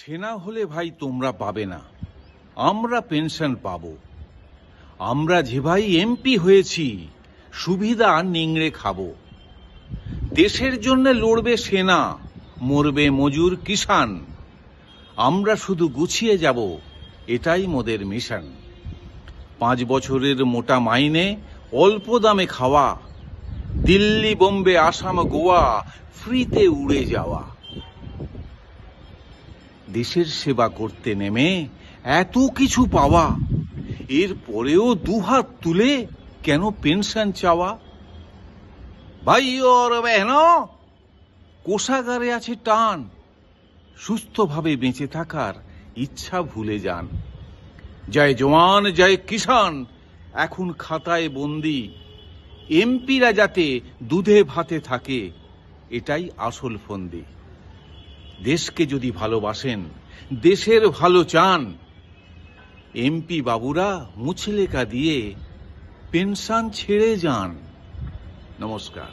সেনা হলে ভাই তোমরা পাবে না আমরা পেনশন পাব আমরা যে ভাই এমপি হয়েছি সুবিধা নিংড়ে খাব দেশের জন্য লড়বে সেনা মরবে মজুর কিষান আমরা শুধু গুছিয়ে যাব এটাই মোদের মিশন পাঁচ বছরের মোটা মাইনে অল্প দামে খাওয়া দিল্লি বোম্বে আসাম গোয়া ফ্রিতে উড়ে যাওয়া দেশের সেবা করতে নেমে এত কিছু পাওয়া এর পরেও দুহাত তুলে কেন পেনশন চাওয়া ভাই ওর বেহন কোষাগারে আছে টান সুস্থভাবে বেঁচে থাকার ইচ্ছা ভুলে যান জয় জওয়ান জয় কিষান এখন খাতায় বন্দি এমপিরা যাতে দুধে ভাতে থাকে এটাই আসল ফন্দি দেশকে যদি ভালোবাসেন দেশের ভালো চান এমপি বাবুরা মুচলেকা দিয়ে পেনশন ছেড়ে যান নমস্কার